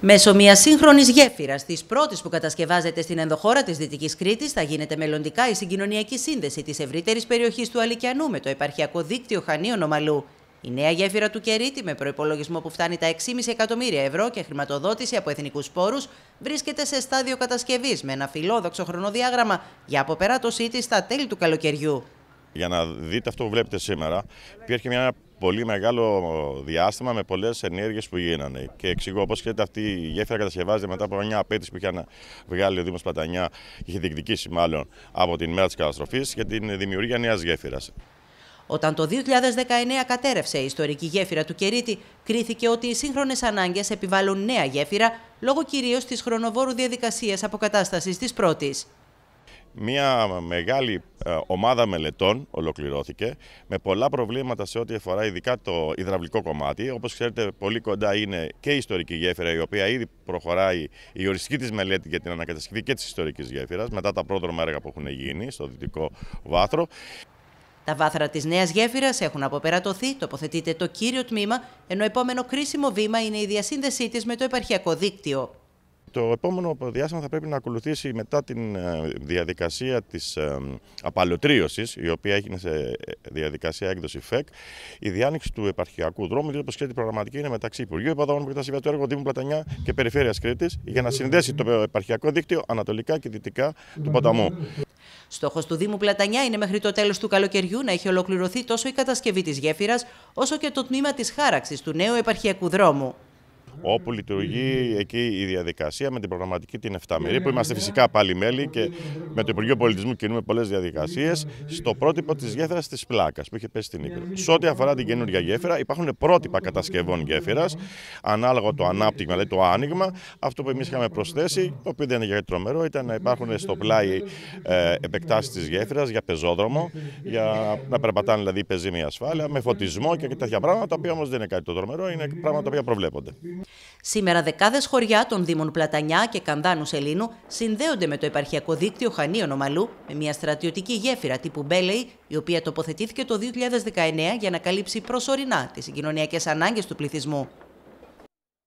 Μέσω μια σύγχρονη γέφυρα, τη πρώτη που κατασκευάζεται στην ενδοχώρα της Δυτικής Κρήτης, θα γίνεται μελλοντικά η συγκοινωνιακή σύνδεση της ευρύτερης περιοχής του Αλικιανού με το επαρχιακό δίκτυο Χανίων Ομαλού. Η νέα γέφυρα του Κερίτη, με προπολογισμό που φτάνει τα 6,5 εκατομμύρια ευρώ και χρηματοδότηση από εθνικούς πόρους, βρίσκεται σε στάδιο κατασκευής με ένα φιλόδοξο χρονοδιάγραμμα για αποπεράτωσή της στα τέλη του καλοκαιριού για να δείτε αυτό που βλέπετε σήμερα, υπήρχε Και εξηγώ πολύ μεγάλο διάστημα με πολλές ενέργειες που γίνανε. Και εξηγώ, όπω ξέρετε, αυτή η γέφυρα κατασκευάζεται μετά από μια απέτηση που είχε βγάλει ο Δήμος Πατανιά, είχε διεκδικήσει μάλλον από την μέρα της καταστροφής για την δημιουργία νέας γέφυρας. Όταν το 2019 κατέρευσε η ιστορική γέφυρα του Κερίτη, κρίθηκε ότι οι σύγχρονες ανάγκες επιβάλλουν νέα γέφυρα λόγω κυρίως της χρονοβόρου διαδικασίας αποκατάστασης της πρώτης. Μια μεγάλη ε, ομάδα μελετών ολοκληρώθηκε με πολλά προβλήματα σε ό,τι αφορά ειδικά το υδραυλικό κομμάτι. Όπως ξέρετε πολύ κοντά είναι και η ιστορική γέφυρα η οποία ήδη προχωράει η οριστική της μελέτη για την ανακατασκευή και της ιστορικής γέφυρας μετά τα πρόδρομα έργα που έχουν γίνει στο δυτικό βάθρο. Τα βάθρα της νέας γέφυρας έχουν αποπερατωθεί, τοποθετείται το κύριο τμήμα, ενώ επόμενο κρίσιμο βήμα είναι η διασύνδεσή της με το επαρχιακό δίκτυο. Το επόμενο διάστημα θα πρέπει να ακολουθήσει μετά την ε, διαδικασία της ε, απαλωτρίωσης, η οποία έγινε σε ε, διαδικασία έκδοση ΦΕΚ, η διάνοιξη του επαρχιακού δρόμου, διότι όπως ξέρετε η προγραμματική είναι μεταξύ Υπουργείου τα Προστασία του Έργου Δήμου Πλατανιά και Περιφέρειας Κρήτης, για να συνδέσει το επαρχιακό δίκτυο ανατολικά και δυτικά του ποταμού. Στόχος του Δήμου Πλατανιά είναι μέχρι το τέλος του καλοκαιριού να έχει ολοκληρωθεί τόσο η κατασκευή της γέφυρας, όσο και το τμήμα της χάραξης του νέου επαρχιακού δρόμου όπου λειτουργεί εκεί η διαδικασία με την προγραμματική την 7 που είμαστε φυσικά πάλι μέλη και με το Υπουργείο Πολιτισμού κινούμε πολλές διαδικασίες στο πρότυπο της γέφυρας της πλάκας που είχε πέσει στην Ήπειρο. Σε ό,τι αφορά την καινούργια γέφυρα, υπάρχουν πρότυπα κατασκευών γέφυρας, ανάλογα το ανάπτυγμα, δηλαδή το άνοιγμα. Αυτό που εμείς είχαμε προσθέσει, το οποίο δεν είναι τρομερό, ήταν να υπάρχουν στο πλάι ε, επεκτάσεις της γέφυρας για πεζόδρομο, για να περπατάνε δηλαδή πεζή με ασφάλεια, με φωτισμό και τέτοια πράγματα, τα οποία όμως δεν είναι κάτι το τρομερό, είναι πράγματα τα οποία προβλέπονται. Σήμερα δεκάδες χωριά των Δήμων Πλατανιά και Κανδάνου Σελίνου συνδέονται με το επαρχιακό δίκτυο Χανίων Ομαλού με μια στρατιωτική γέφυρα τύπου Μπέλεϊ, η οποία τοποθετήθηκε το 2019 για να καλύψει προσωρινά τις συγκοινωνιακές ανάγκες του πληθυσμού.